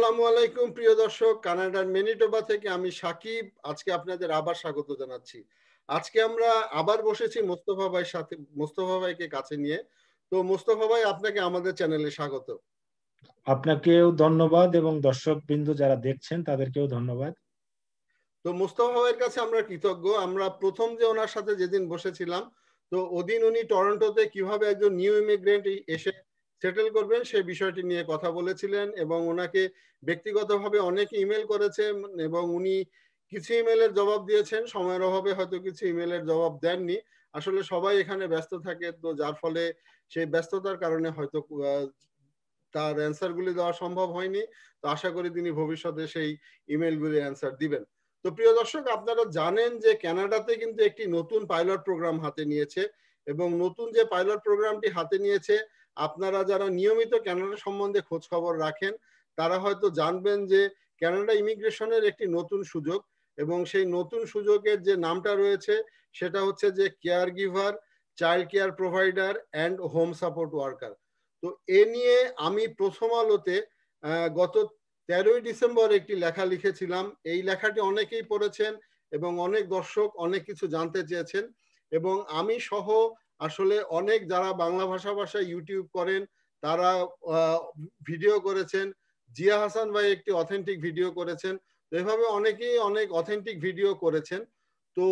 আসসালামু আলাইকুম প্রিয় দর্শক কানাডার মেনিটোবা থেকে আমি সাকিব আজকে আপনাদের আবার স্বাগত জানাচ্ছি আজকে আমরা আবার বসেছি মোস্তফা ভাইয়ের সাথে মোস্তফা ভাইকে কাছে নিয়ে তো মোস্তফা ভাই আপনাকে আমাদের চ্যানেলে স্বাগত আপনাকেও ধন্যবাদ এবং দর্শক বিন্দু যারা দেখছেন তাদেরকেও ধন্যবাদ তো মোস্তফা ভাইয়ের কাছে আমরা কৃতজ্ঞ আমরা প্রথম যে ওনার সাথে যেদিন বসেছিলাম তো ওদিন উনি টরন্টোতে কিভাবে একজন নিউ ইমিগ্রেন্ট এসে সেটেল করবেন সেই বিষয়টি নিয়ে কথা বলেছিলেন এবং ওনাকে ব্যক্তিগতভাবে অনেক ইমেল করেছে এবং উনি কিছু ইমেলের জবাব দিয়েছেন সময়ের অভাবে হয়তো কিছু ইমেলের জবাব দেননি আসলে সবাই এখানে ব্যস্ত থাকে তো যার ফলে সেই ব্যস্ততার কারণে হয়তো তার অ্যান্সার গুলি দেওয়া সম্ভব হয়নি তো আশা করি তিনি ভবিষ্যতে সেই ইমেল গুলি অ্যান্সার দিবেন তো প্রিয় দর্শক আপনারা জানেন যে ক্যানাডাতে কিন্তু একটি নতুন পাইলট প্রোগ্রাম হাতে নিয়েছে এবং নতুন যে পাইলট প্রোগ্রামটি হাতে নিয়েছে আপনারা যারা নিয়মিত ক্যানাডা সম্বন্ধে খোঁজ খবর রাখেন তারা হয়তো জানবেন যে ক্যানাডা ইমিগ্রেশনের একটি নতুন সুযোগ এবং সেই নতুন সুযোগের যে নামটা রয়েছে সেটা হচ্ছে যে care giver child care provider and home support worker তো এ নিয়ে আমি প্রথম আলোতে গত তেরোই ডিসেম্বর একটি লেখা লিখেছিলাম এই লেখাটি অনেকেই পড়েছেন এবং অনেক দর্শক অনেক কিছু জানতে চেয়েছেন এবং আমি সহ আসলে অনেক যারা বাংলা ভাষা ভাষায় ইউটিউব করেন তারা ভিডিও করেছেন জিয়া হাসান ভাই একটি অথেন্টিক ভিডিও করেছেন এভাবে অনেকেই অনেক অথেন্টিক ভিডিও করেছেন তো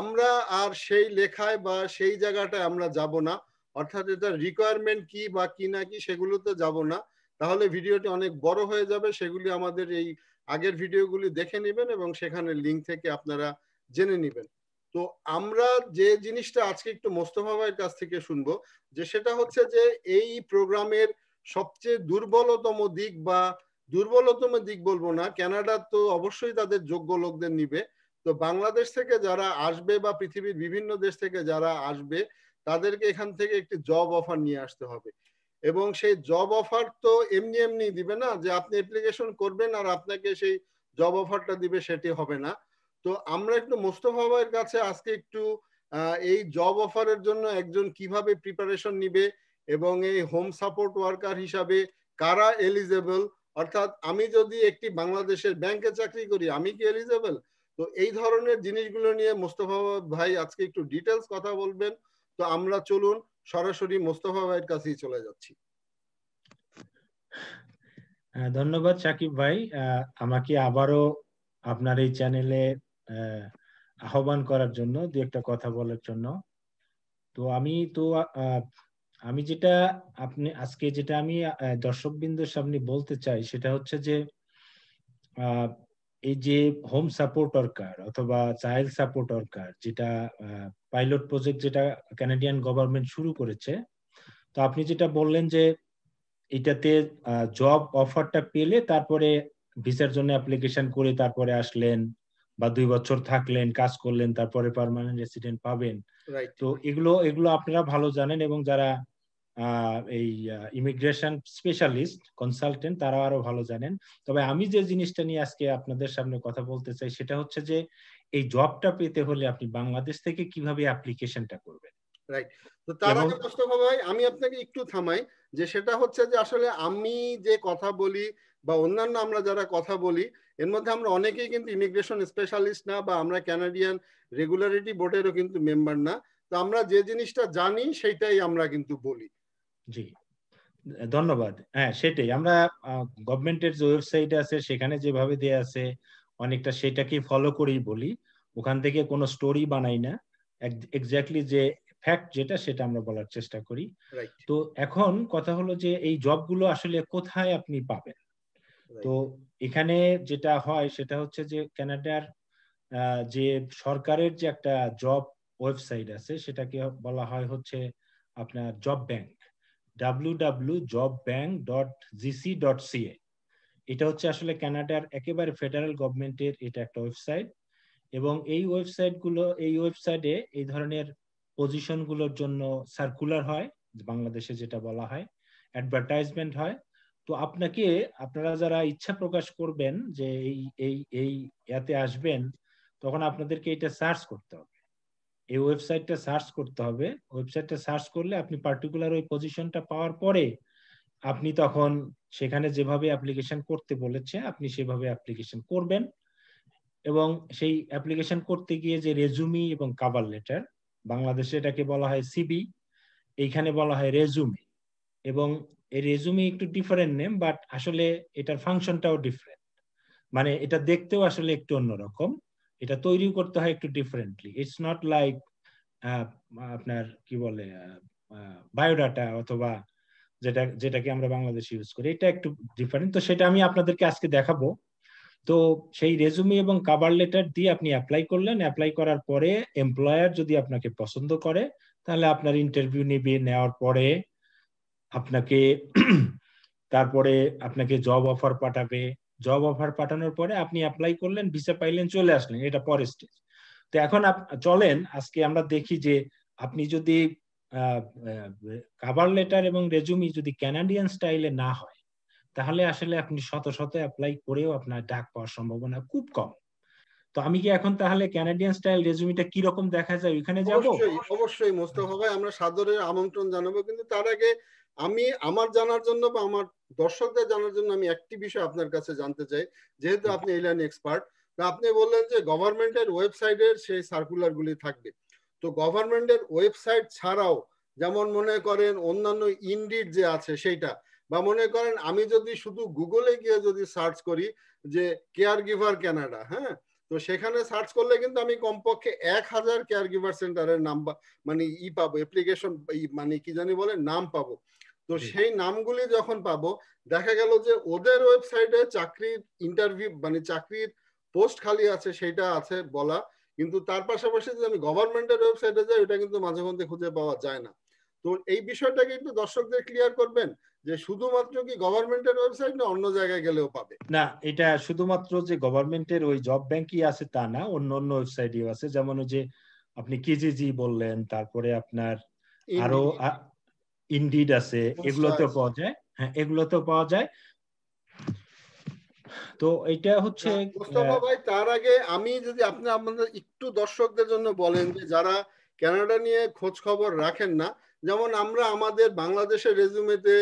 আমরা আর সেই লেখায় বা সেই জায়গাটায় আমরা যাব না অর্থাৎ এটা রিকোয়ারমেন্ট কি বা কি না কি সেগুলোতে যাব না তাহলে ভিডিওটি অনেক বড় হয়ে যাবে সেগুলি আমাদের এই আগের ভিডিওগুলি দেখে নেবেন এবং সেখানে লিঙ্ক থেকে আপনারা জেনে নেবেন তো আমরা যে জিনিসটা আজকে একটু মোস্তফা ভাইয়ের কাছ থেকে শুনবো যে সেটা হচ্ছে যে এই প্রোগ্রামের সবচেয়ে দুর্বলতম দিক বা দুর্বলতম দিক বলবো না কানাডা তো অবশ্যই তাদের যোগ্য লোকদের নিবে তো বাংলাদেশ থেকে যারা আসবে বা পৃথিবীর বিভিন্ন দেশ থেকে যারা আসবে তাদেরকে এখান থেকে একটি জব অফার নিয়ে আসতে হবে এবং সেই জব অফার তো এমনি এমনি দিবে না যে আপনি অ্যাপ্লিকেশন করবেন আর আপনাকে সেই জব অফারটা দিবে সেটি হবে না তো আমরা একটু মোস্তফা ভাইয়ের কাছে আজকে একটু এই জব অফারের জন্য একজন কিভাবে প্রিপারেশন নিবে এবং এই হোম সাপোর্ট ওয়ার্কার হিসাবে কারা এলিজেবল অর্থাৎ আমি যদি একটি বাংলাদেশের ব্যাংকে চাকরি করি আমি কি এলিজেবল তো এই ধরনের জিনিসগুলো নিয়ে মোস্তফা ভাই আজকে একটু ডিটেলস কথা বলবেন তো আমরা চলুন সরাসরি মোস্তফা ভাইয়ের কাছেই চলে যাচ্ছি ধন্যবাদ সাকিব ভাই আমাকে আবারও আপনার এই চ্যানেলে আহ্বান করার জন্য দু একটা কথা বলার জন্য তো আমি তো আমি যেটা আপনি আজকে যেটা আমি দর্শকবৃন্দর সামনে বলতে চাই সেটা হচ্ছে যে এই যে হোম সাপোর্ট ওয়ার্কার অথবা চাইল্ড সাপোর্ট ওয়ার্কার যেটা পাইলট প্রজেক্ট যেটা ক্যানাডিয়ান গভর্নমেন্ট শুরু করেছে তো আপনি যেটা বললেন যে এটাতে জব অফারটা পেলে তারপরে ভিসার জন্য অ্যাপ্লিকেশন করে তারপরে আসলেন বা দুই বছর থাকলেন কাজ করলেন তারপরে পারমানেন্ট রেসিডেন্ট পাবেন তো এগুলো এগুলো আপনারা ভালো জানেন এবং যারা এই ইমিগ্রেশন স্পেশালিস্ট কনসালটেন্ট তারা আরো ভালো জানেন তবে আমি যে জিনিসটা নিয়ে আজকে আপনাদের সামনে কথা বলতে চাই সেটা হচ্ছে যে এই জবটা পেতে হলে আপনি বাংলাদেশ থেকে কিভাবে অ্যাপ্লিকেশনটা করবেন রাইট তো তার আগে প্রশ্ন ভাই আমি আপনাকে একটু থামাই যে সেটা হচ্ছে যে আসলে আমি যে কথা বলি বা অন্যান্য আমরা যারা কথা বলি এর মধ্যে আমরা অনেকেই কিন্তু ইমিগ্রেশন স্পেশালিস্ট না বা আমরা ক্যানাডিয়ান রেগুলারিটি বোর্ডেরও কিন্তু মেম্বার না তো আমরা যে জিনিসটা জানি সেটাই আমরা কিন্তু বলি জি ধন্যবাদ হ্যাঁ সেটাই আমরা গভর্নমেন্টের যে ওয়েবসাইট আছে সেখানে যেভাবে দেয়া আছে অনেকটা সেটাকে ফলো করেই বলি ওখান থেকে কোনো স্টোরি বানাই না এক্স্যাক্টলি যে ফ্যাক্ট যেটা সেটা আমরা বলার চেষ্টা করি তো এখন কথা হলো যে এই জবগুলো আসলে কোথায় আপনি পাবেন তো এখানে যেটা হয় সেটা হচ্ছে যে কানাডার যে সরকারের যে একটা জব ওয়েবসাইট আছে সেটাকে বলা হয় হচ্ছে আপনার job bank W W job bank dot GC dot CA এটা হচ্ছে আসলে কানাডার একেবারে ফেডারেল গভর্নমেন্টের এটা একটা ওয়েবসাইট এবং এই ওয়েবসাইট গুলো এই ওয়েবসাইটে এই ধরনের পজিশন গুলোর জন্য সার্কুলার হয় বাংলাদেশে যেটা বলা হয় অ্যাডভার্টাইজমেন্ট হয় তো আপনাকে আপনারা যারা ইচ্ছা প্রকাশ করবেন যে এই এই এই ইয়াতে আসবেন তখন আপনাদেরকে এটা সার্চ করতে হবে এই ওয়েবসাইটটা সার্চ করতে হবে ওয়েবসাইটটা সার্চ করলে আপনি পার্টিকুলার ওই পজিশনটা পাওয়ার পরে আপনি তখন সেখানে যেভাবে অ্যাপ্লিকেশন করতে বলেছে আপনি সেভাবে অ্যাপ্লিকেশন করবেন এবং সেই অ্যাপ্লিকেশন করতে গিয়ে যে রেজুমি এবং কাভার লেটার বাংলাদেশে এটাকে বলা হয় সিবি এইখানে বলা হয় রেজুমি এবং এই রেজুমি একটু ডিফারেন্ট নেম বাট আসলে এটার ফাংশনটাও ডিফারেন্ট মানে এটা দেখতেও আসলে একটু অন্যরকম এটা তৈরি করতে হয় একটু ডিফারেন্টলি ইটস নট লাইক আপনার কি বলে বায়োডাটা অথবা যেটা যেটাকে আমরা বাংলাদেশে ইউজ করি এটা একটু ডিফারেন্ট তো সেটা আমি আপনাদেরকে আজকে দেখাবো তো সেই রেজুমি এবং কাভার লেটার দিয়ে আপনি অ্যাপ্লাই করলেন অ্যাপ্লাই করার পরে এমপ্লয়ার যদি আপনাকে পছন্দ করে তাহলে আপনার ইন্টারভিউ নেবে নেওয়ার পরে আপনাকে তারপরে আপনাকে জব অফার পাঠাবে জব অফার পাঠানোর পরে আপনি অ্যাপ্লাই করলেন ভিসা পাইলেন চলে আসলেন এটা পরের স্টেজ তো এখন চলেন আজকে আমরা দেখি যে আপনি যদি কাভার লেটার এবং রেজুমি যদি ক্যানাডিয়ান স্টাইলে না হয় তাহলে আসলে আপনি শত শত অ্যাপ্লাই করেও আপনার ডাক পাওয়ার সম্ভাবনা খুব কম তো আমি কি এখন তাহলে ক্যানাডিয়ান স্টাইল রেজুমিটা কি রকম দেখা যায় ওখানে যাব অবশ্যই অবশ্যই মোস্তফা ভাই আমরা সাদরে আমন্ত্রণ জানাবো কিন্তু তার আগে আমি আমার জানার জন্য বা আমার দর্শকদের জানার জন্য আমি একটি বিষয় আপনার কাছে জানতে চাই যেহেতু আপনি এই লাইন এক্সপার্ট আপনি বললেন যে গভর্নমেন্টের ওয়েবসাইটের সেই সার্কুলার গুলি থাকবে তো গভর্নমেন্টের ওয়েবসাইট ছাড়াও যেমন মনে করেন অন্যান্য ইন্ডিড যে আছে সেইটা বা মনে করেন আমি যদি শুধু গুগলে গিয়ে যদি সার্চ করি যে কেয়ার গিভার ক্যানাডা হ্যাঁ তো সেখানে সার্চ করলে কিন্তু আমি কমপক্ষে এক হাজার কেয়ার গিভার সেন্টারের নাম মানে ই পাবো অ্যাপ্লিকেশন মানে কি জানি বলে নাম পাবো তো সেই নামগুলি যখন পাবো দেখা গেল যে ওদের ওয়েবসাইটে চাকরির ইন্টারভিউ মানে চাকরির পোস্ট খালি আছে সেটা আছে বলা কিন্তু তার পাশাপাশি যদি আমি গভর্নমেন্টের ওয়েবসাইটে যাই ওটা কিন্তু মাঝে মধ্যে খুঁজে পাওয়া যায় না তো এই বিষয়টা কিন্তু দর্শকদের ক্লিয়ার করবেন যে শুধুমাত্র কি গভর্নমেন্টের ওয়েবসাইট না অন্য জায়গায় গেলেও পাবে না এটা শুধুমাত্র যে গভর্নমেন্টের ওই জব ব্যাংকই আছে তা না অন্য অন্য ওয়েবসাইটেও আছে যেমন ওই যে আপনি কেজিজি বললেন তারপরে আপনার আরো ইন্ডিড আছে এগুলোতেও পাওয়া যায় হ্যাঁ এগুলোতেও পাওয়া যায় তো এটা হচ্ছে মোস্তফা ভাই তার আগে আমি যদি আপনি আমাদের একটু দর্শকদের জন্য বলেন যে যারা কানাডা নিয়ে খোঁজ খবর রাখেন না যেমন আমরা আমাদের বাংলাদেশের রেজুমেতে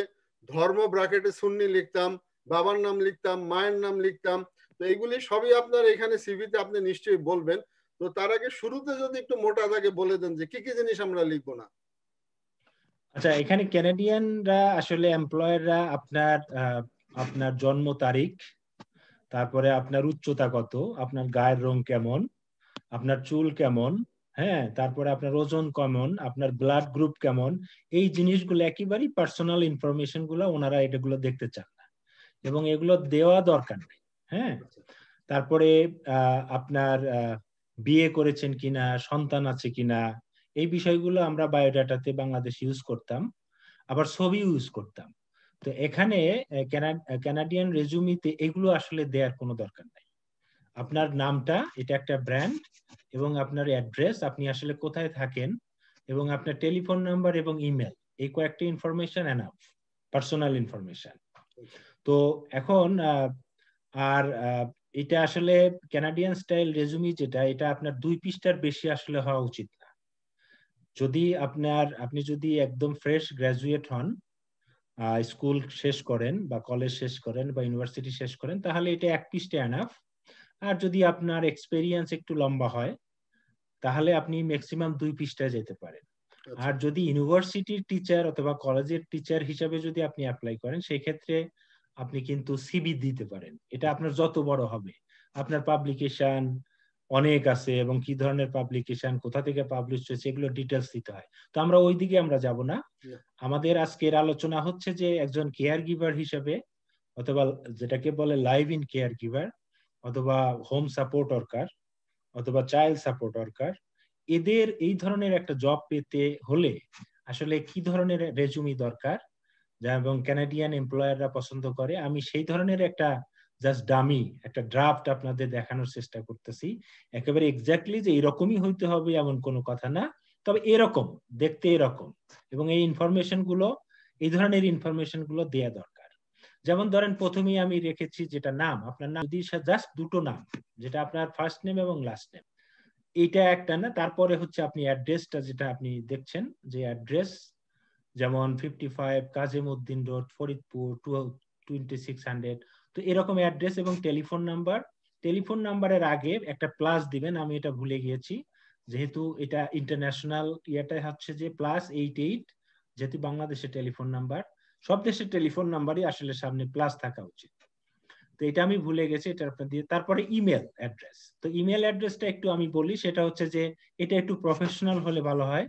ধর্ম ব্রাকেটে সুন্নি লিখতাম বাবার নাম লিখতাম মায়ের নাম লিখতাম তো এগুলি সবই আপনার এখানে সিভিতে আপনি নিশ্চয়ই বলবেন তো তার আগে শুরুতে যদি একটু মোটা দাগে বলে দেন যে কি কি জিনিস আমরা লিখবো না আচ্ছা এখানে ক্যানাডিয়ানরা আসলে এমপ্লয়াররা আপনার আপনার জন্ম তারিখ তারপরে আপনার উচ্চতা কত আপনার গায়ের রং কেমন আপনার চুল কেমন হ্যাঁ তারপরে আপনার ওজন কেমন আপনার ব্লাড গ্রুপ কেমন এই জিনিসগুলো একেবারেই পার্সোনাল ইনফরমেশন গুলো ওনারা এটাগুলো দেখতে চান না এবং এগুলো দেওয়া দরকার নেই হ্যাঁ তারপরে আপনার বিয়ে করেছেন কিনা সন্তান আছে কিনা এই বিষয়গুলো আমরা বায়োডাটাতে বাংলাদেশ ইউজ করতাম আবার ছবি ইউজ করতাম তো এখানে ক্যানাডিয়ান রেজুমিতে এগুলো আসলে দেওয়ার কোনো দরকার নাই আপনার নামটা এটা একটা ব্র্যান্ড এবং আপনার অ্যাড্রেস আপনি আসলে কোথায় থাকেন এবং আপনার টেলিফোন নাম্বার এবং ইমেল এই কয়েকটি ইনফরমেশন এনাফ পার্সোনাল ইনফরমেশন তো এখন আর এটা আসলে ক্যানাডিয়ান স্টাইল রেজুমি যেটা এটা আপনার দুই পৃষ্ঠার বেশি আসলে হওয়া উচিত না যদি আপনার আপনি যদি একদম ফ্রেশ গ্রাজুয়েট হন স্কুল শেষ করেন বা কলেজ শেষ করেন বা ইউনিভার্সিটি শেষ করেন তাহলে এটা এক পৃষ্ঠে অ্যানাফ আর যদি আপনার এক্সপেরিয়েন্স একটু লম্বা হয় তাহলে আপনি ম্যাক্সিমাম দুই পৃষ্ঠায় যেতে পারেন আচ্ছা। আর যদি ইউনিভার্সিটির টিচার অথবা কলেজের টিচার হিসাবে যদি আপনি অ্যাপ্লাই করেন সেক্ষেত্রে আপনি কিন্তু সিবি দিতে পারেন এটা আপনার যত বড় হবে আপনার পাবলিকেশন অনেক আছে এবং কি ধরনের পাবলিকেশন কোথা থেকে পাবলিশ হয়েছে এগুলো ডিটেলস দিতে হয় তো আমরা ওই দিকে আমরা যাব না আমাদের আজকের আলোচনা হচ্ছে যে একজন কেয়ার গিভার হিসেবে অথবা যেটাকে বলে লাইভ ইন কেয়ার গিভার অথবা হোম সাপোর্ট ওয়ার্কার অথবা চাইল্ড সাপোর্ট ওয়ার্কার এদের এই ধরনের একটা জব পেতে হলে আসলে কি ধরনের রেজুমি দরকার যা এবং ক্যানাডিয়ান এমপ্লয়াররা পছন্দ করে আমি সেই ধরনের একটা জাস্ট ডামি একটা ড্রাফট আপনাদের দেখানোর চেষ্টা করতেছি একেবারে এক্স্যাক্টলি যে এরকমই হইতে হবে এমন কোনো কথা না তবে এরকম দেখতে এরকম এবং এই ইনফরমেশন গুলো এই ধরনের ইনফরমেশন গুলো দেওয়া দরকার যেমন ধরেন প্রথমেই আমি রেখেছি যেটা নাম আপনার নাম জাস্ট দুটো নাম যেটা আপনার ফার্স্ট নেম এবং লাস্ট নেম এইটা একটা না তারপরে হচ্ছে আপনি অ্যাড্রেসটা যেটা আপনি দেখছেন যে অ্যাড্রেস যেমন fifty five Kazimuddin road Faridpur two twenty six hundred তো এরকম অ্যাড্রেস এবং টেলিফোন নাম্বার টেলিফোন নাম্বারের আগে একটা প্লাস দিবেন আমি এটা ভুলে গিয়েছি যেহেতু এটা ইন্টারন্যাশনাল ইয়েটা হচ্ছে যে প্লাস এইট এইট যেহেতু বাংলাদেশের টেলিফোন নাম্বার সব দেশের টেলিফোন নাম্বারই আসলে সামনে প্লাস থাকা উচিত তো এটা আমি ভুলে গেছি এটা আপনার দিয়ে তারপরে ইমেল অ্যাড্রেস তো ইমেল অ্যাড্রেসটা একটু আমি বলি সেটা হচ্ছে যে এটা একটু প্রফেশনাল হলে ভালো হয়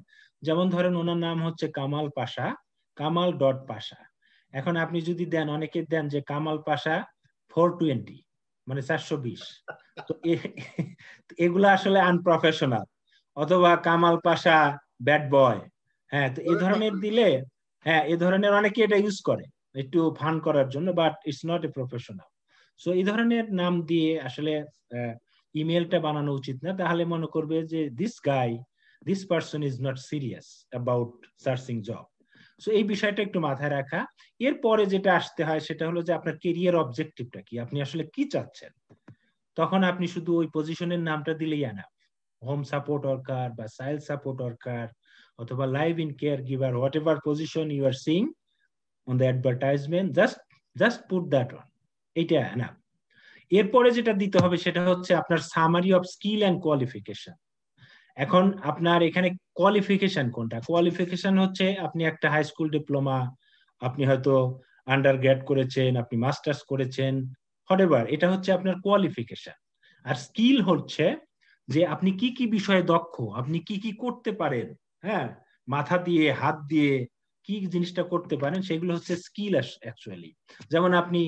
যেমন ধরেন ওনার নাম হচ্ছে কামাল পাশা কামাল ডট পাশা এখন আপনি যদি দেন অনেকে দেন যে কামাল পাশা ফোর টোয়েন্টি মানে চারশো বিশ তো এগুলো আসলে আনপ্রফেশনাল অথবা কামাল পাশা ব্যাট বয় হ্যাঁ তো এই ধরনের দিলে হ্যাঁ এ ধরনের অনেকে এটা ইউজ করে একটু ফান করার জন্য but it's not a professional so এই ধরনের নাম দিয়ে আসলে ইমেলটা বানানো উচিত না তাহলে মনে করবে যে this guy this person is not serious about searching job so এই বিষয়টা একটু মাথায় রাখা এরপরে যেটা আসতে হয় সেটা হলো যে আপনার কেরিয়ার অবজেক্টিভটা কি আপনি আসলে কি চাচ্ছেন তখন আপনি শুধু ওই পজিশনের নামটা দিলেই আনা হোম সাপোর্ট ওয়ার্কার বা সাইল সাপোর্ট ওয়ার্কার অথবা live in care giver whatever position you are seeing on the advertisement just just put that on এইটা না এরপরে যেটা দিতে হবে সেটা হচ্ছে আপনার summary of skill and qualification এখন আপনার এখানে কোয়ালিফিকেশন কোনটা কোয়ালিফিকেশন হচ্ছে আপনি একটা হাই স্কুল ডিপ্লোমা আপনি হয়তো আন্ডার গ্রেড করেছেন আপনি মাস্টার্স করেছেন হটেভার এটা হচ্ছে আপনার কোয়ালিফিকেশন আর স্কিল হচ্ছে যে আপনি কি কি বিষয়ে দক্ষ আপনি কি কি করতে পারেন হ্যাঁ মাথা দিয়ে হাত দিয়ে কি জিনিসটা করতে পারেন সেগুলো হচ্ছে স্কিল অ্যাকচুয়ালি যেমন আপনি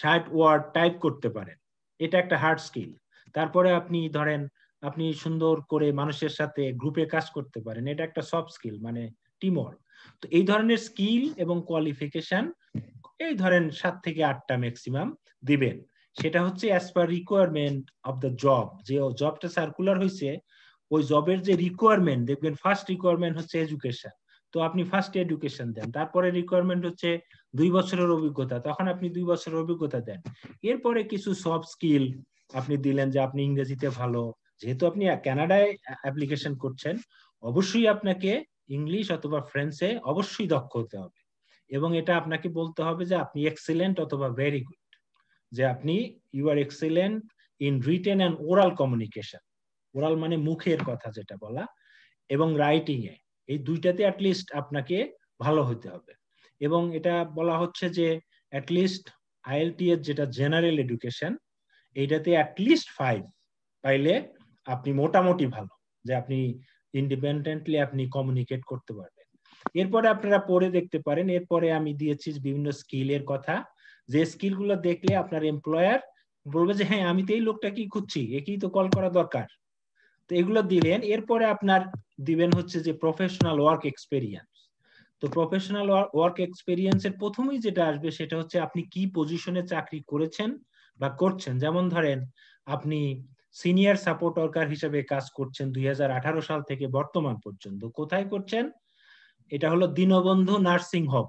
ষাট ওয়ার্ড টাইপ করতে পারেন এটা একটা হার্ড স্কিল তারপরে আপনি ধরেন আপনি সুন্দর করে মানুষের সাথে গ্রুপে কাজ করতে পারেন এটা একটা সফট স্কিল মানে টিমওয়ার্ক তো এই ধরনের স্কিল এবং কোয়ালিফিকেশন এই ধরেন সাত থেকে আটটা ম্যাক্সিমাম দিবেন সেটা হচ্ছে as per requirement of the job যে জবটা সার্কুলার হয়েছে ওই জবের যে রিকোয়ারমেন্ট দেখবেন ফার্স্ট রিকোয়ারমেন্ট হচ্ছে এডুকেশন তো আপনি ফার্স্ট এডুকেশন দেন তারপরে রিকোয়ারমেন্ট হচ্ছে দুই বছরের অভিজ্ঞতা তখন আপনি দুই বছরের অভিজ্ঞতা দেন এরপরে কিছু সফট স্কিল আপনি দিলেন যে আপনি ইংরেজিতে ভালো যেহেতু আপনি কানাডায় অ্যাপ্লিকেশন করছেন অবশ্যই আপনাকে ইংলিশ অথবা ফ্রেন্সে অবশ্যই দক্ষ হতে হবে এবং এটা আপনাকে বলতে হবে যে আপনি এক্সিলেন্ট অথবা ভেরি গুড যে আপনি you are excellent in written and oral communication oral মানে মুখের কথা যেটা বলা এবং রাইটিং এ এই দুইটাতে অ্যাটলিস্ট আপনাকে ভালো হতে হবে এবং এটা বলা হচ্ছে যে অ্যাটলিস্ট আইএলটি এর যেটা জেনারেল এডুকেশন এইটাতে অ্যাটলিস্ট ফাইভ পাইলে আপনি মোটামুটি ভালো যে আপনি ইন্ডিপেন্ডেন্টলি আপনি কমিউনিকেট করতে পারবেন এরপরে আপনারা পড়ে দেখতে পারেন এরপরে আমি দিয়েছি বিভিন্ন স্কিলের কথা যে স্কিলগুলো দেখলে আপনার এমপ্লয়ার বলবে যে হ্যাঁ আমি তো এই লোকটা কি খুঁজছি একেই তো কল করা দরকার তো এগুলো দিলেন এরপরে আপনার দিবেন হচ্ছে যে প্রফেশনাল ওয়ার্ক এক্সপেরিয়েন্স তো প্রফেশনাল ওয়ার্ক এক্সপেরিয়েন্স এর প্রথমেই যেটা আসবে সেটা হচ্ছে আপনি কি পজিশনে চাকরি করেছেন বা করছেন যেমন ধরেন আপনি সিনিয়র সাপোর্ট ওয়ার্কার হিসেবে কাজ করছেন দুই সাল থেকে বর্তমান পর্যন্ত কোথায় করছেন এটা হলো Dinabandhu nursing home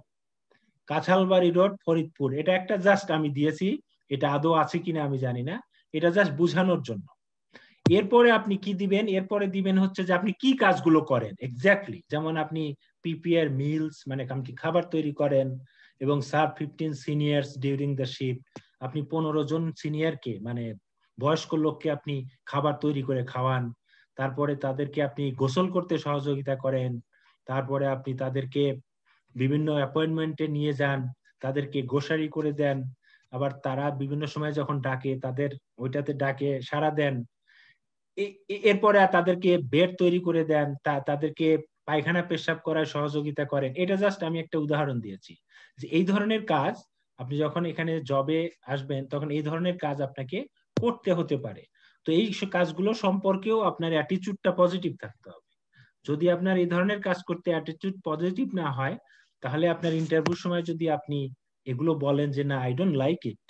Kachhalbari road Faridpur এটা একটা জাস্ট আমি দিয়েছি এটা আদৌ আছে কিনা আমি জানি না এটা জাস্ট বুঝানোর জন্য এরপরে আপনি কি দিবেন এরপরে দিবেন হচ্ছে যে আপনি কি কাজগুলো করেন এক্স্যাক্টলি যেমন আপনি পিপিআর মিলস মানে কি খাবার তৈরি করেন এবং sir fifteen seniors during the shift আপনি পনেরো জন সিনিয়রকে মানে বয়স্ক লোককে আপনি খাবার তৈরি করে খাওয়ান তারপরে তাদেরকে আপনি গোসল করতে সহযোগিতা করেন তারপরে আপনি তাদেরকে বিভিন্ন অ্যাপয়েন্টমেন্টে নিয়ে যান তাদেরকে গোসারি করে দেন আবার তারা বিভিন্ন সময় যখন ডাকে তাদের ওইটাতে ডাকে সারা দেন এরপরে তাদেরকে বেড তৈরি করে দেন তা তাদেরকে পায়খানা পেশাব করায় সহযোগিতা করেন এটা জাস্ট আমি একটা উদাহরণ দিয়েছি যে এই ধরনের কাজ আপনি যখন এখানে জবে আসবেন তখন এই ধরনের কাজ আপনাকে করতে হতে পারে তো এই কাজগুলো সম্পর্কেও আপনার অ্যাটিচিউডটা পজিটিভ থাকতে হবে যদি আপনার এই ধরনের কাজ করতে অ্যাটিচিউড পজিটিভ না হয় তাহলে আপনার ইন্টারভিউ সময় যদি আপনি এগুলো বলেন যে না আই ডোন্ট লাইক ইট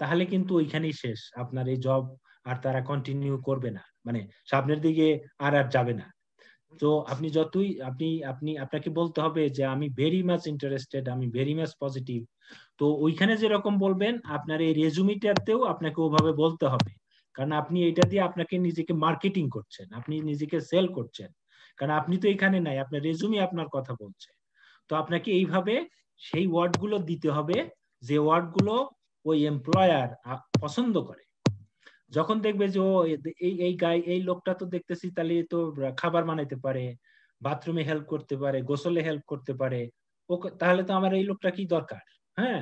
তাহলে কিন্তু ওইখানেই শেষ আপনার এই জব আর তারা কন্টিনিউ করবে না মানে সামনের দিকে আর আর যাবে না তো আপনি যতই আপনি আপনি আপনাকে বলতে হবে যে আমি ভেরি মাচ ইন্টারেস্টেড আমি ভেরি মাচ পজিটিভ তো ওইখানে যেরকম বলবেন আপনার এই রেজুমিটাতেও আপনাকে ওভাবে বলতে হবে কারণ আপনি এটা দিয়ে আপনাকে নিজেকে মার্কেটিং করছেন আপনি নিজেকে সেল করছেন কারণ আপনি তো এখানে নাই আপনার রেজুমি আপনার কথা বলছে তো আপনাকে এইভাবে সেই ওয়ার্ডগুলো দিতে হবে যে ওয়ার্ডগুলো ওই এমপ্লয়ার পছন্দ করে যখন দেখবে যে ও এই এই গাই এই লোকটা তো দেখতেছি তাহলে তো খাবার বানাইতে পারে বাথরুমে হেল্প করতে পারে গোসলে হেল্প করতে পারে ওকে তাহলে তো আমার এই লোকটা কি দরকার হ্যাঁ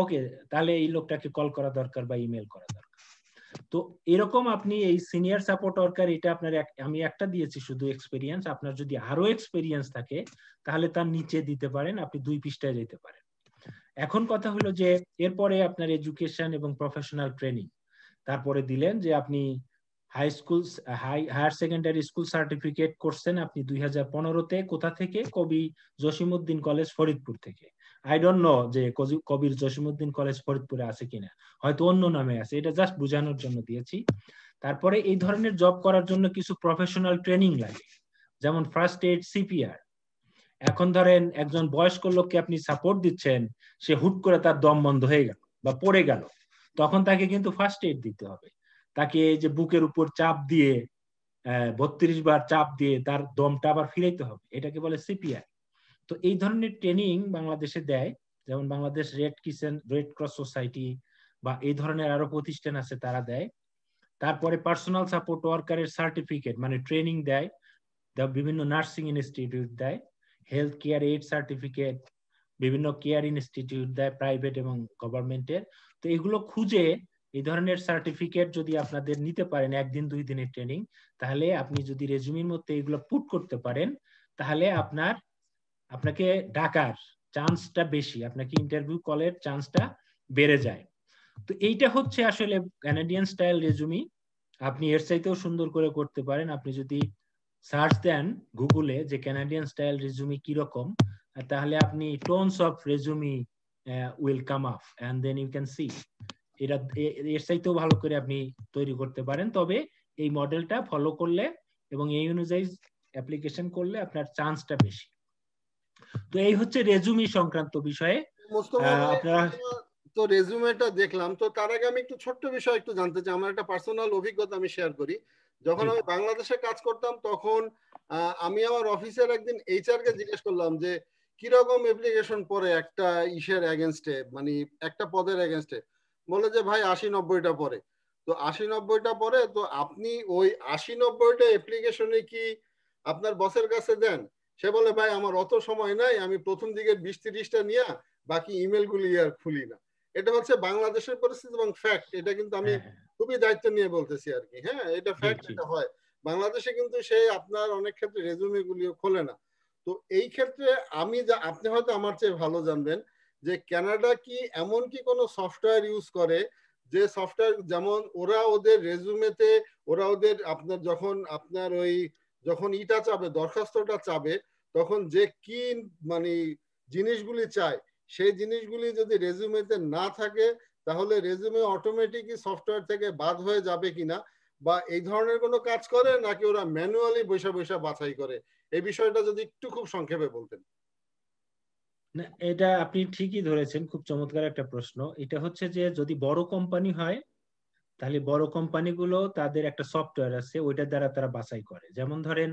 ওকে তাহলে এই লোকটাকে কল করা দরকার বা ইমেল করা দরকার তো এরকম আপনি এই সিনিয়র সাপোর্ট ওয়ার্কার এটা আপনার আমি একটা দিয়েছি শুধু এক্সপিরিয়েন্স আপনার যদি আরো এক্সপিরিয়েন্স থাকে তাহলে তার নিচে দিতে পারেন আপনি দুই পৃষ্ঠায় যেতে পারেন এখন কথা হলো যে এরপরে আপনার এডুকেশন এবং প্রফেশনাল ট্রেনিং তারপরে দিলেন যে আপনি high school high higher secondary school certificate করছেন আপনি দুই হাজার পনেরোতে কোথা থেকে কবি জসিমুদ্দিন কলেজ ফরিদপুর থেকে আই ডোন্ট নো যে কবির জসিমুদ্দিন কলেজ ফরিদপুরে আছে কিনা হয়তো অন্য নামে আছে এটা জাস্ট বোঝানোর জন্য দিয়েছি তারপরে এই ধরনের জব করার জন্য কিছু প্রফেশনাল ট্রেনিং লাগে যেমন ফার্স্ট এইড সিপিআর এখন ধরেন একজন বয়স্ক লোককে আপনি সাপোর্ট দিচ্ছেন সে হুট করে তার দম বন্ধ হয়ে গেল বা পড়ে গেল তখন তাকে কিন্তু ফার্স্ট এড দিতে হবে তাকে যে বুকের উপর চাপ দিয়ে বত্রিশ বার চাপ দিয়ে তার দমটা আবার ফিরাইতে হবে এটাকে বলে সিপিআর তো এই ধরনের ট্রেনিং বাংলাদেশে দেয় যেমন Bangladesh red kitchen red cross society বা এই ধরনের আরো প্রতিষ্ঠান আছে তারা দেয় তারপরে পার্সোনাল সাপোর্ট ওয়ার্কারের সার্টিফিকেট মানে ট্রেনিং দেয় বিভিন্ন নার্সিং ইনস্টিটিউট দেয় হেলথ কেয়ার এইড সার্টিফিকেট বিভিন্ন কেয়ার ইনস্টিটিউট দেয় প্রাইভেট এবং গভর্নমেন্টের তো এগুলো খুঁজে এই ধরনের সার্টিফিকেট যদি আপনাদের নিতে পারেন একদিন দুই দিনের ট্রেনিং তাহলে আপনি যদি রেজুমির মধ্যে এগুলো পুট করতে পারেন তাহলে আপনার আপনাকে ডাকার চান্সটা বেশি আপনাকে ইন্টারভিউ কলের চান্সটা বেড়ে যায় তো এইটা হচ্ছে আসলে ক্যানাডিয়ান স্টাইল রেজুমি আপনি এর চাইতেও সুন্দর করে করতে পারেন আপনি যদি সার্চ দেন গুগলে যে ক্যানাডিয়ান স্টাইল রেজুমি কিরকম তাহলে আপনি tons of resume Uh, will come up and then you can see এটা এর চাইতেও ভালো করে আপনি তৈরি করতে পারেন তবে এই মডেলটা ফলো করলে এবং এই অনুযায়ী অ্যাপ্লিকেশন করলে আপনার চান্সটা বেশি তো এই হচ্ছে রেজুমি সংক্রান্ত বিষয়ে আপনারা তো রেজুমেটা দেখলাম তো তার আগে আমি একটু ছোট্ট বিষয় একটু জানতে চাই আমার একটা পার্সোনাল অভিজ্ঞতা আমি শেয়ার করি যখন আমি বাংলাদেশে কাজ করতাম তখন আমি আমার অফিসের একদিন এইচআর কে জিজ্ঞেস করলাম যে কিরকম অ্যাপ্লিকেশন পরে একটা ইসের এগেনস্টে মানে একটা পদের এগেনস্টে বলে যে ভাই আশি নব্বইটা পরে তো আশি নব্বইটা পরে তো আপনি ওই আশি নব্বইটা অ্যাপ্লিকেশনে কি আপনার বসের কাছে দেন সে বলে ভাই আমার অত সময় নাই আমি প্রথম দিকে বিশ তিরিশটা নিয়ে বাকি ইমেল গুলি আর খুলি না এটা হচ্ছে বাংলাদেশের পরিস্থিতি এবং ফ্যাক্ট এটা কিন্তু আমি হ্যাঁ, হ্যাঁ। খুবই দায়িত্ব নিয়ে বলতেছি আর কি হ্যাঁ এটা ফ্যাক্ট এটা হয় বাংলাদেশে কিন্তু সে আপনার অনেক ক্ষেত্রে রেজুমে গুলিও খোলে না তো এই ক্ষেত্রে আমি যা আপনি হয়তো আমার চেয়ে ভালো জানবেন যে কানাডা কি এমন কি কোনো সফটওয়্যার ইউজ করে যে সফটওয়্যার যেমন ওরা ওদের রেজুমেতে ওরা ওদের আপনার যখন আপনার ওই যখন ইটা চাবে দরখাস্তটা চাবে তখন যে কি মানে জিনিসগুলি চায় সেই জিনিসগুলি যদি রেজুমেতে না থাকে তাহলে রেজুমে অটোমেটিকই সফটওয়্যার থেকে বাদ হয়ে যাবে কিনা বা এই ধরনের কোনো কাজ করে নাকি ওরা ম্যানুয়ালি বৈশা বৈশা বাছাই করে এই বিষয়টা যদি একটু খুব সংক্ষেপে বলতেন না এটা আপনি ঠিকই ধরেছেন খুব চমৎকার একটা প্রশ্ন এটা হচ্ছে যে যদি বড় কোম্পানি হয় তাহলে বড় কোম্পানিগুলো তাদের একটা সফটওয়্যার আছে ওইটার দ্বারা তারা বাছাই করে যেমন ধরেন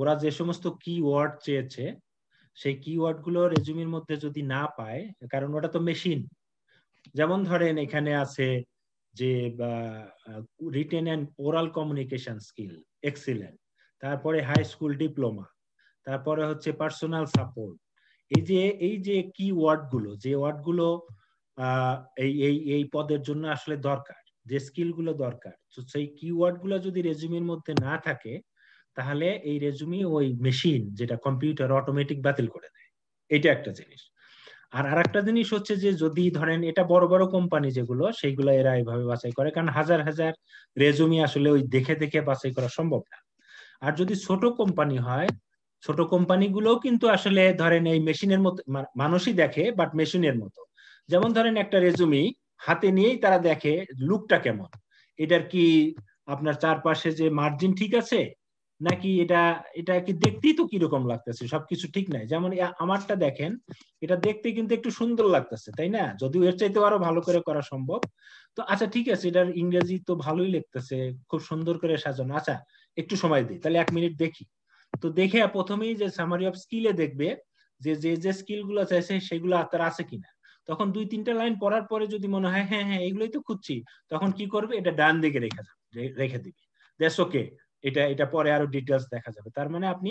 ওরা যে সমস্ত কিওয়ার্ড চেয়েছে সেই কিওয়ার্ড গুলো রেজুমির মধ্যে যদি না পায় কারণ ওটা তো মেশিন যেমন ধরেন এখানে আছে যে written and oral communication skill excellent তারপরে হাই স্কুল ডিপ্লোমা তারপরে হচ্ছে পার্সোনাল সাপোর্ট এই যে এই যে কি ওয়ার্ডগুলো যে ওয়ার্ডগুলো এই এই এই পদের জন্য আসলে দরকার যে স্কিলগুলো দরকার তো সেই ওয়ার্ডগুলো যদি রেজুমের মধ্যে না থাকে তাহলে এই রেজুমি ওই মেশিন যেটা কম্পিউটার অটোমেটিক বাতিল করে দেয় এটা একটা জিনিস আর আরেকটা জিনিস হচ্ছে যে যদি ধরেন এটা বড় বড় কোম্পানি যেগুলো সেইগুলো এরা এইভাবে বাছাই করে কারণ হাজার হাজার রেজুমি আসলে ওই দেখে দেখে বাছাই করা সম্ভব না আর যদি ছোট কোম্পানি হয় ছোট কোম্পানিগুলোও কিন্তু আসলে ধরেন এই মেশিনের মতো মানুষই দেখে বাট মেশিনের মতো যেমন ধরেন একটা রেজুমি হাতে নিয়েই তারা দেখে লুকটা কেমন এটার কি আপনার চারপাশে যে মার্জিন ঠিক আছে নাকি এটা এটা কি দেখতেই তো কিরকম লাগতেছে সবকিছু ঠিক নাই যেমন আমারটা দেখেন এটা দেখতে কিন্তু একটু সুন্দর লাগতেছে তাই না যদিও এর চাইতে আরো ভালো করে করা সম্ভব তো আচ্ছা ঠিক আছে এটার ইংরেজি তো ভালোই লিখতেছে খুব সুন্দর করে সাজানো আচ্ছা একটু সময় দিই তাহলে এক মিনিট দেখি তো দেখে প্রথমেই যে সামারি অফ স্কিলে দেখবে যে যে যে স্কিল গুলো চাইছে সেগুলো তার আছে কিনা তখন দুই তিনটা লাইন পড়ার পরে যদি মনে হয় হ্যাঁ হ্যাঁ এগুলোই তো খুঁজছি তখন কি করবে এটা ডান দিকে রেখে রেখে দিবে দ্যাটস ওকে এটা এটা পরে আরো ডিটেলস দেখা যাবে তার মানে আপনি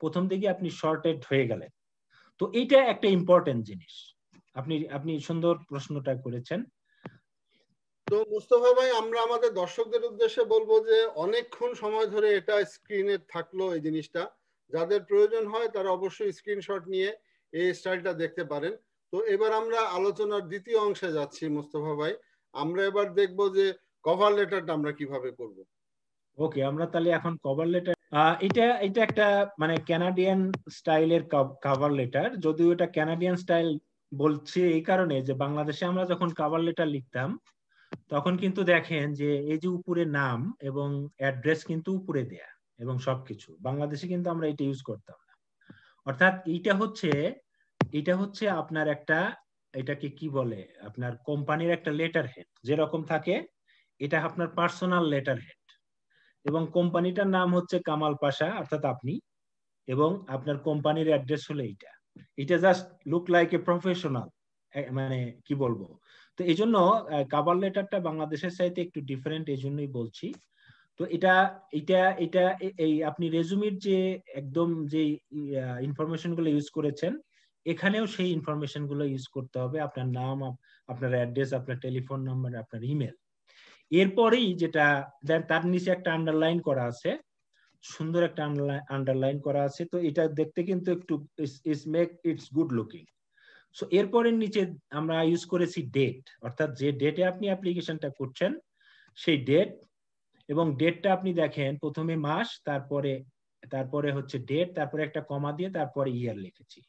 প্রথম থেকে আপনি শর্টেড হয়ে গেলেন তো এটা একটা ইম্পর্টেন্ট জিনিস আপনি আপনি সুন্দর প্রশ্নটা করেছেন তো মুস্তফা ভাই আমরা আমাদের দর্শকদের উদ্দেশ্যে বলবো যে অনেকক্ষণ সময় ধরে এটা স্ক্রিনে থাকলো এই জিনিসটা যাদের প্রয়োজন হয় তারা অবশ্যই স্ক্রিনশট নিয়ে এই স্টাইলটা দেখতে পারেন তো এবার আমরা আলোচনার দ্বিতীয় অংশে যাচ্ছি মুস্তফা ভাই আমরা এবার দেখব যে কভার লেটারটা আমরা কিভাবে করবো ওকে আমরা তাহলে এখন কভার লেটার এটা এটা একটা মানে ক্যানাডিয়ান স্টাইলের কভার লেটার যদিও এটা ক্যানাডিয়ান স্টাইল বলছি এই কারণে যে বাংলাদেশে আমরা যখন কভার লেটার লিখতাম তখন কিন্তু দেখেন যে এই যে উপরে নাম এবং অ্যাড্রেস কিন্তু উপরে দেয়া এবং সবকিছু বাংলাদেশে কিন্তু আমরা এটা ইউজ করতাম না অর্থাৎ এইটা হচ্ছে এটা হচ্ছে আপনার একটা এটাকে কি বলে আপনার কোম্পানির একটা লেটার হেড যেরকম থাকে এটা আপনার পার্সোনাল লেটার হেড এবং কোম্পানিটার নাম হচ্ছে কামাল পাশা অর্থাৎ আপনি এবং আপনার কোম্পানির অ্যাড্রেস হলো এইটা এটা just look like a professional মানে কি বলবো তো এই জন্য কাবার লেটারটা বাংলাদেশের চাইতে একটু ডিফারেন্ট এই জন্যই বলছি তো এটা এটা এটা এই আপনি রেজুমির যে একদম যে ইনফরমেশন গুলো ইউজ করেছেন এখানেও সেই ইনফরমেশন গুলো ইউজ করতে হবে আপনার নাম আপনার অ্যাড্রেস আপনার টেলিফোন নাম্বার আপনার ইমেল এরপরেই যেটা তার নিচে একটা আন্ডারলাইন করা আছে সুন্দর একটা আন্ডারলাইন করা আছে তো এটা দেখতে কিন্তু একটু is make it's good looking so এরপরের নিচে আমরা ইউজ করেছি ডেট অর্থাৎ যে ডেটে আপনি অ্যাপ্লিকেশনটা করছেন সেই ডেট এবং ডেটটা আপনি দেখেন প্রথমে মাস তারপরে তারপরে হচ্ছে ডেট তারপরে একটা কমা দিয়ে তারপরে ইয়ার লিখেছি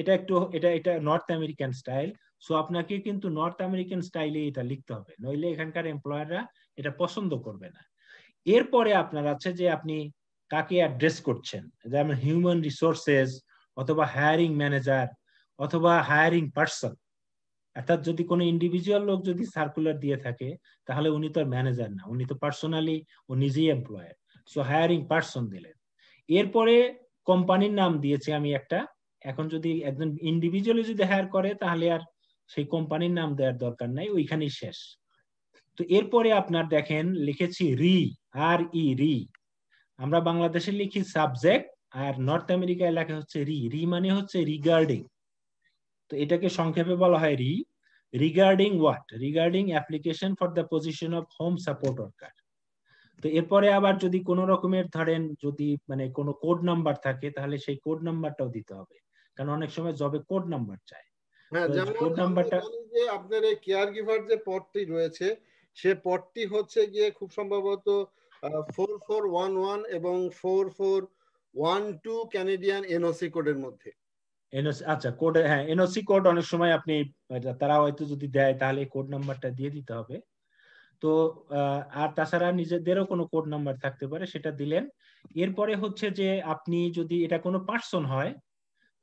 এটা একটু এটা এটা নর্থ আমেরিকান স্টাইল সো আপনাকে কিন্তু নর্থ আমেরিকান স্টাইলে এটা লিখতে হবে নইলে এখানকার এমপ্লয়াররা এটা পছন্দ করবে না এরপরে আপনার আছে যে আপনি কাকে অ্যাড্রেস করছেন যেমন হিউম্যান রিসোর্সেস অথবা হায়ারিং ম্যানেজার অথবা হায়ারিং পার্সন অর্থাৎ যদি কোনো ইন্ডিভিজুয়াল লোক যদি সার্কুলার দিয়ে থাকে তাহলে উনি তো ম্যানেজার না উনি তো পার্সোনালি ও নিজেই এমপ্লয়ার সো হায়ারিং পার্সন দিলেন এরপরে কোম্পানির নাম দিয়েছি আমি একটা এখন যদি একজন ইন্ডিভিজুয়ালি যদি হায়ার করে তাহলে আর সেই কোম্পানির নাম দেওয়ার দরকার নাই ওইখানেই শেষ তো এরপরে আপনার দেখেন লিখেছি রি আর ই রি আমরা বাংলাদেশে লিখি সাবজেক্ট আর নর্থ আমেরিকা এলাকা হচ্ছে রি রি মানে হচ্ছে রিগার্ডিং তো এটাকে সংক্ষেপে বলা হয় re regarding what regarding application for the position of home support worker তো এরপরে আবার যদি কোনো রকমের ধরেন যদি মানে কোনো কোড নাম্বার থাকে তাহলে সেই কোড নাম্বারটাও দিতে হবে কারণ অনেক সময় জবে কোড নাম্বার চায় হ্যাঁ যেমন নাম্বারটা যে আপনার এই কেয়ার গিভার যে পদটি রয়েছে সে পদটি হচ্ছে গিয়ে খুব সম্ভবত ফোর ফোর ওয়ান ওয়ান এবং four four one two Canadian NOC কোডের মধ্যে এনওসি আচ্ছা কোড হ্যাঁ এনওসি কোড অনেক সময় আপনি তারা হয়তো যদি দেয় তাহলে কোড নাম্বারটা দিয়ে দিতে হবে তো আর তাছাড়া নিজেদেরও কোনো কোড নাম্বার থাকতে পারে সেটা দিলেন এরপরে হচ্ছে যে আপনি যদি এটা কোনো পার্সন হয়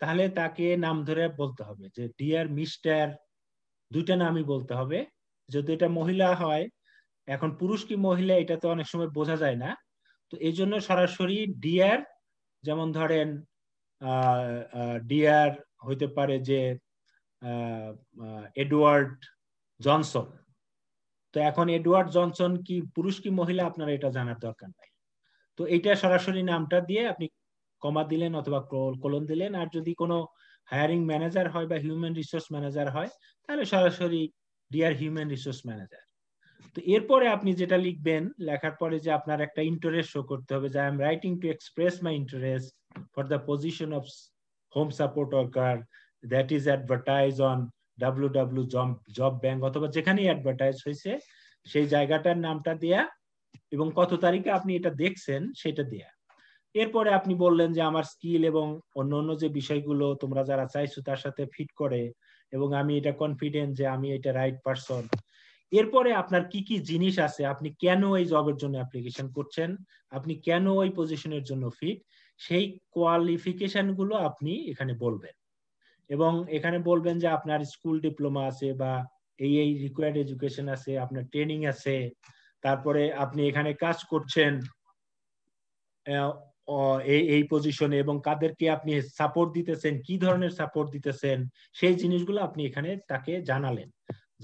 তাহলে তাকে নাম ধরে বলতে হবে যে ডিয়ার মিস্টার দুইটা নামই বলতে হবে যদি এটা মহিলা হয় এখন পুরুষ কি মহিলা এটা তো অনেক সময় বোঝা যায় না তো এই জন্য সরাসরি ডিয়ার যেমন ধরেন ডিয়ার হইতে পারে যে এডওয়ার্ড জনসন তো এখন এডওয়ার্ড জনসন কি পুরুষ কি মহিলা আপনার এটা জানার দরকার নাই তো এটা সরাসরি নামটা দিয়ে আপনি কমা দিলেন অথবা কলন দিলেন আর যদি কোনো হায়ারিং ম্যানেজার হয় বা হিউম্যান রিসোর্স ম্যানেজার হয় তাহলে সরাসরি ডিয়ার হিউম্যান রিসোর্স ম্যানেজার তো এরপরে আপনি যেটা লিখবেন লেখার পরে যে আপনার একটা ইন্টারেস্ট শো করতে হবে যে I am writing to express my interest for the position of home support worker that is advertise on W W job job bank অথবা যেখানেই অ্যাডভার্টাইজ হয়েছে সেই জায়গাটার নামটা দেয়া এবং কত তারিখে আপনি এটা দেখছেন সেটা দেয়া এরপরে আপনি বললেন যে আমার স্কিল এবং অন্য অন্য যে বিষয়গুলো তোমরা যারা চাইছো তার সাথে ফিট করে এবং আমি এটা কনফিডেন্ট যে আমি এটা রাইট পারসন এরপরে আপনার কি কি জিনিস আছে আপনি কেন এই জবের জন্য অ্যাপ্লিকেশন করছেন আপনি কেন ওই পজিশনের জন্য ফিট সেই কোয়ালিফিকেশন গুলো আপনি এখানে বলবেন এবং এখানে বলবেন যে আপনার স্কুল ডিপ্লোমা আছে বা এই এই রিকোয়ার্ড এডুকেশন আছে আপনার ট্রেনিং আছে তারপরে আপনি এখানে কাজ করছেন এই এই পজিশনে এবং কাদেরকে আপনি সাপোর্ট দিতেছেন কি ধরনের সাপোর্ট দিতেছেন সেই জিনিসগুলো আপনি এখানে তাকে জানালেন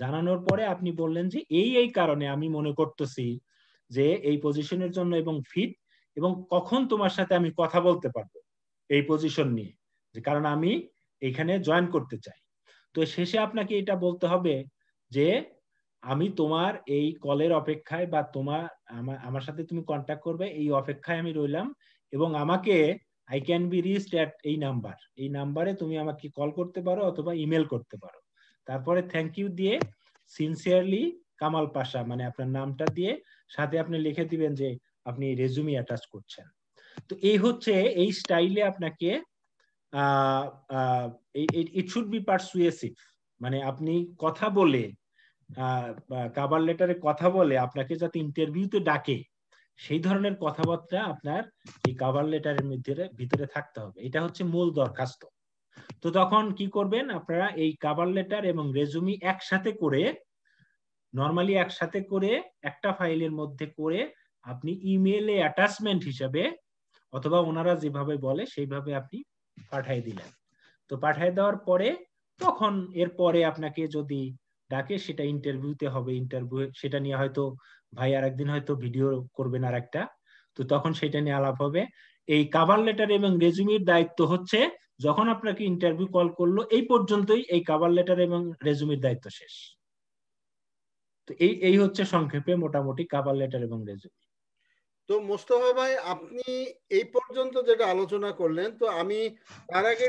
জানানোর পরে আপনি বললেন যে এই এই কারণে আমি মনে করতেছি যে এই পজিশনের জন্য এবং ফিট এবং কখন তোমার সাথে আমি কথা বলতে পারবো এই পজিশন নিয়ে যে কারণ আমি এখানে জয়েন করতে চাই তো শেষে আপনাকে এটা বলতে হবে যে আমি তোমার এই কলের অপেক্ষায় বা তোমার আমার সাথে তুমি কন্ট্যাক্ট করবে এই অপেক্ষায় আমি রইলাম এবং আমাকে I can be reached at এই নাম্বার এই নাম্বারে তুমি আমাকে কল করতে পারো অথবা ইমেল করতে পারো তারপরে থ্যাংক ইউ দিয়ে সিনসিয়ারলি কামাল পাশা মানে আপনার নামটা দিয়ে সাথে আপনি লিখে দিবেন যে আপনি রেজুমি অ্যাটাচ করছেন তো এই হচ্ছে এই স্টাইলে আপনাকে ইট শুড বি পারসুয়েসিভ মানে আপনি কথা বলে কাবার লেটারে কথা বলে আপনাকে যাতে ইন্টারভিউতে ডাকে সেই ধরনের কথাবার্তা আপনার এই কাভার লেটারের মধ্যে ভিতরে থাকতে হবে এটা হচ্ছে মূল দরখাস্ত তো তখন কি করবেন আপনারা এই কাভার লেটার এবং রেজুমি একসাথে করে নর্মালি একসাথে করে একটা ফাইলের মধ্যে করে আপনি ইমেলে অ্যাটাচমেন্ট হিসাবে অথবা ওনারা যেভাবে বলে সেইভাবে আপনি পাঠাই দিলেন তো পাঠাই দেওয়ার পরে তখন এরপরে আপনাকে যদি ডাকে সেটা ইন্টারভিউতে হবে ইন্টারভিউ সেটা নিয়ে হয়তো ভাই আর একদিন হয়তো ভিডিও করবেন আর একটা তো তখন সেটা নিয়ে আলাপ হবে এই কাভার লেটার এবং রেজুমির দায়িত্ব হচ্ছে যখন আপনাকে ইন্টারভিউ কল করলো এই পর্যন্তই এই কাভার লেটার এবং রেজুমির দায়িত্ব শেষ তো এই এই হচ্ছে সংক্ষেপে মোটামুটি কাভার লেটার এবং রেজুমি তো মোস্তফা ভাই আপনি এই পর্যন্ত যেটা আলোচনা করলেন তো আমি তার আগে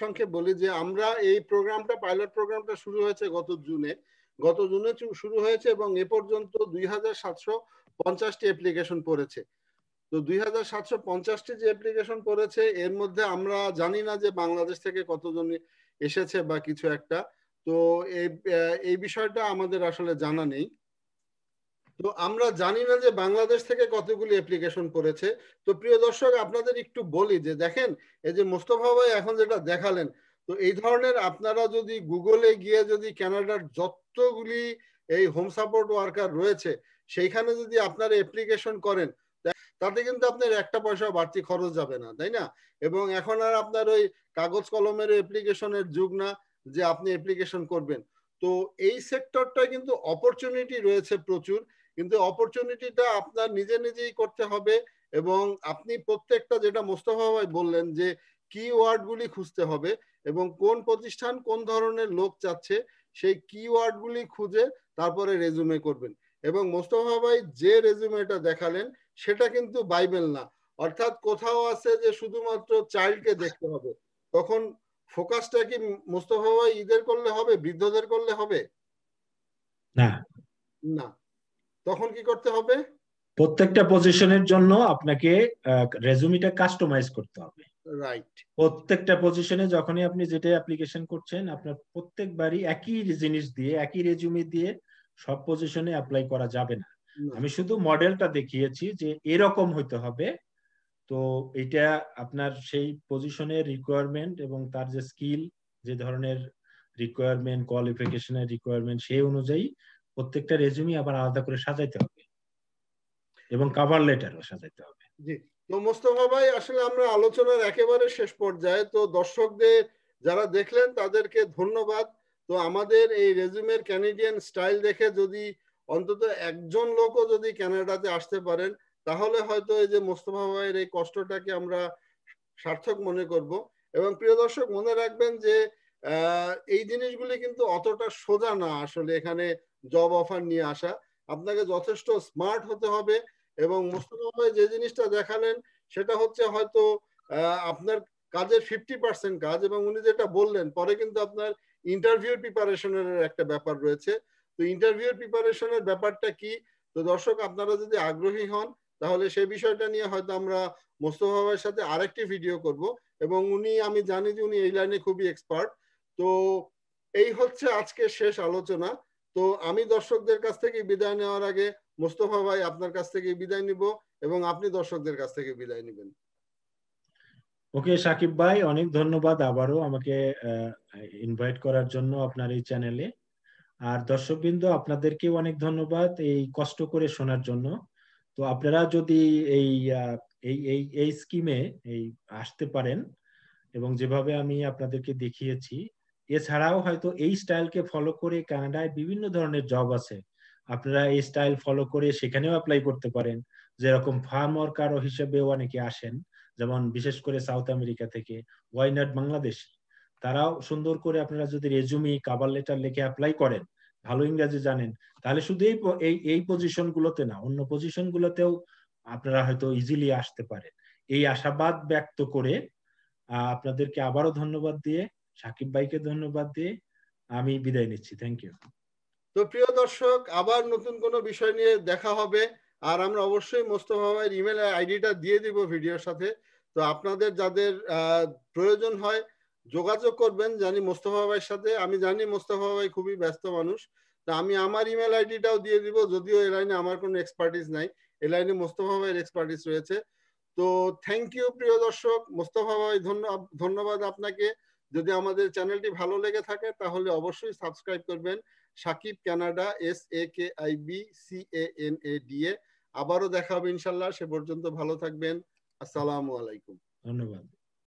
সঙ্গে বলি যে আমরা এই প্রোগ্রামটা পাইলট প্রোগ্রামটা শুরু হয়েছে গত জুনে গত জুনে শুরু হয়েছে এবং এ পর্যন্ত দুই হাজার সাতশো পঞ্চাশটি অ্যাপ্লিকেশন পড়েছে তো দুই হাজার সাতশো পঞ্চাশটি যে অ্যাপ্লিকেশন পড়েছে এর মধ্যে আমরা জানি না যে বাংলাদেশ থেকে কতজন এসেছে বা কিছু একটা তো এই বিষয়টা আমাদের আসলে জানা নেই তো আমরা জানি না যে বাংলাদেশ থেকে কতগুলি অ্যাপ্লিকেশন করেছে তো প্রিয় দর্শক আপনাদের একটু বলি যে দেখেন এই যে মোস্তফা ভাই এখন যেটা দেখালেন তো এই ধরনের আপনারা যদি গুগলে গিয়ে যদি ক্যানাডার যতগুলি এই হোম সাপোর্ট ওয়ার্কার রয়েছে সেইখানে যদি আপনারা অ্যাপ্লিকেশন করেন তাতে কিন্তু আপনার একটা পয়সা বাড়তি খরচ যাবে না তাই না এবং এখন আর আপনার ওই কাগজ কলমের অ্যাপ্লিকেশনের যুগ না যে আপনি অ্যাপ্লিকেশন করবেন তো এই সেক্টরটা কিন্তু অপরচুনিটি রয়েছে প্রচুর কিন্তু অপরচুনিটিটা আপনার নিজে নিজেই করতে হবে এবং আপনি প্রত্যেকটা যেটা মোস্তফা ভাই বললেন যে ওয়ার্ডগুলি খুঁজতে হবে এবং কোন প্রতিষ্ঠান কোন ধরনের লোক চাচ্ছে সেই কি ওয়ার্ডগুলি খুঁজে তারপরে রেজুমে করবেন এবং মোস্তফা ভাই যে রেজুমেটা দেখালেন সেটা কিন্তু বাইবেল না অর্থাৎ কোথাও আছে যে শুধুমাত্র চাইল্ডকে দেখতে হবে তখন ফোকাসটা কি মোস্তফা ভাই ঈদের করলে হবে বৃদ্ধদের করলে হবে না না তখন কি করতে হবে প্রত্যেকটা পজিশনের জন্য আপনাকে রেজুমিটা কাস্টমাইজ করতে হবে রাইট প্রত্যেকটা পজিশনে যখনই আপনি যেটা অ্যাপ্লিকেশন করছেন আপনার প্রত্যেকবারই একই জিনিস দিয়ে একই রেজুমি দিয়ে সব পজিশনে অ্যাপ্লাই করা যাবে না আমি শুধু মডেলটা দেখিয়েছি যে এরকম হইতে হবে তো এটা আপনার সেই পজিশনের রিকোয়ারমেন্ট এবং তার যে স্কিল যে ধরনের রিকোয়ারমেন্ট কোয়ালিফিকেশনের রিকোয়ারমেন্ট সেই অনুযায়ী প্রত্যেকটা রেজুমি আবার আলাদা করে সাজাইতে হবে এবং কাভার লেটারও সাজাইতে হবে জি তো মোস্তফা ভাই আসলে আমরা আলোচনার একেবারে শেষ পর্যায়ে তো দর্শকদের যারা দেখলেন তাদেরকে ধন্যবাদ তো আমাদের এই রেজুমের ক্যানাডিয়ান স্টাইল দেখে যদি অন্তত একজন লোকও যদি ক্যানাডাতে আসতে পারেন তাহলে হয়তো এই যে মোস্তফা ভাইয়ের এই কষ্টটাকে আমরা সার্থক মনে করব এবং প্রিয় দর্শক মনে রাখবেন যে এই জিনিসগুলি কিন্তু অতটা সোজা না আসলে এখানে জব অফার নিয়ে আসা আপনাকে যথেষ্ট স্মার্ট হতে হবে এবং মুস্তফা ভাই যে জিনিসটা দেখালেন সেটা হচ্ছে হয়তো আপনার কাজের ফিফটি পার্সেন্ট কাজ এবং উনি যেটা বললেন পরে কিন্তু আপনার ইন্টারভিউ প্রিপারেশনের একটা ব্যাপার রয়েছে তো ইন্টারভিউ প্রিপারেশনের ব্যাপারটা কি তো দর্শক আপনারা যদি আগ্রহী হন তাহলে সেই বিষয়টা নিয়ে হয়তো আমরা মোস্তফা ভাইয়ের সাথে আরেকটি ভিডিও করব এবং উনি আমি জানি যে উনি এই লাইনে খুবই এক্সপার্ট তো এই হচ্ছে আজকে শেষ আলোচনা তো আমি দর্শকদের কাছ থেকে বিদায় নেওয়ার আগে মোস্তফা ভাই আপনার কাছ থেকে বিদায় নিব এবং আপনি দর্শকদের কাছ থেকে বিদায় নেবেন ওকে সাকিব ভাই অনেক ধন্যবাদ আবারও আমাকে ইনভাইট করার জন্য আপনার এই চ্যানেলে আর দর্শকবৃন্দ আপনাদেরকেও অনেক ধন্যবাদ এই কষ্ট করে শোনার জন্য তো আপনারা যদি এই এই এই স্কিমে এই আসতে পারেন এবং যেভাবে আমি আপনাদেরকে দেখিয়েছি এছাড়াও হয়তো এই স্টাইলকে ফলো করে কানাডায় বিভিন্ন ধরনের জব আছে আপনারা এই স্টাইল ফলো করে সেখানেও অ্যাপ্লাই করতে পারেন যেরকম ফার্ম ওয়ার্কার হিসেবে অনেকে আসেন যেমন বিশেষ করে সাউথ আমেরিকা থেকে ওয়াইনাট বাংলাদেশ তারাও সুন্দর করে আপনারা যদি রেজুমি কাবার লেটার লিখে অ্যাপ্লাই করেন ভালো ইংরাজি জানেন তাহলে শুধু এই এই পজিশন গুলোতে না অন্য পজিশন গুলোতেও আপনারা হয়তো ইজিলি আসতে পারেন এই আশাবাদ ব্যক্ত করে আপনাদেরকে আবারও ধন্যবাদ দিয়ে সাকিব ভাইকে ধন্যবাদ দিয়ে আমি বিদায় নিচ্ছি থ্যাংক ইউ তো প্রিয় দর্শক আবার নতুন কোনো বিষয় নিয়ে দেখা হবে আর আমরা অবশ্যই মোস্তফা ভাইয়ের ইমেল আইডিটা দিয়ে দিব ভিডিওর সাথে তো আপনাদের যাদের প্রয়োজন হয় যোগাযোগ করবেন জানি মোস্তফা ভাইয়ের সাথে আমি জানি মোস্তফা ভাই খুবই ব্যস্ত মানুষ তা আমি আমার ইমেল আইডিটাও দিয়ে দিব যদিও এ লাইনে আমার কোনো এক্সপার্টিস নাই এ লাইনে মোস্তফা ভাইয়ের এক্সপার্টিস রয়েছে তো থ্যাংক ইউ প্রিয় দর্শক মোস্তফা ভাই ধন্যবাদ আপনাকে যদি আমাদের চ্যানেলটি ভালো লেগে থাকে তাহলে অবশ্যই সাবস্ক্রাইব করবেন Sakib Canada S A K I B C A N A D A আবারও দেখা হবে ইনশাল্লাহ সে পর্যন্ত ভালো থাকবেন আসসালামু আলাইকুম ধন্যবাদ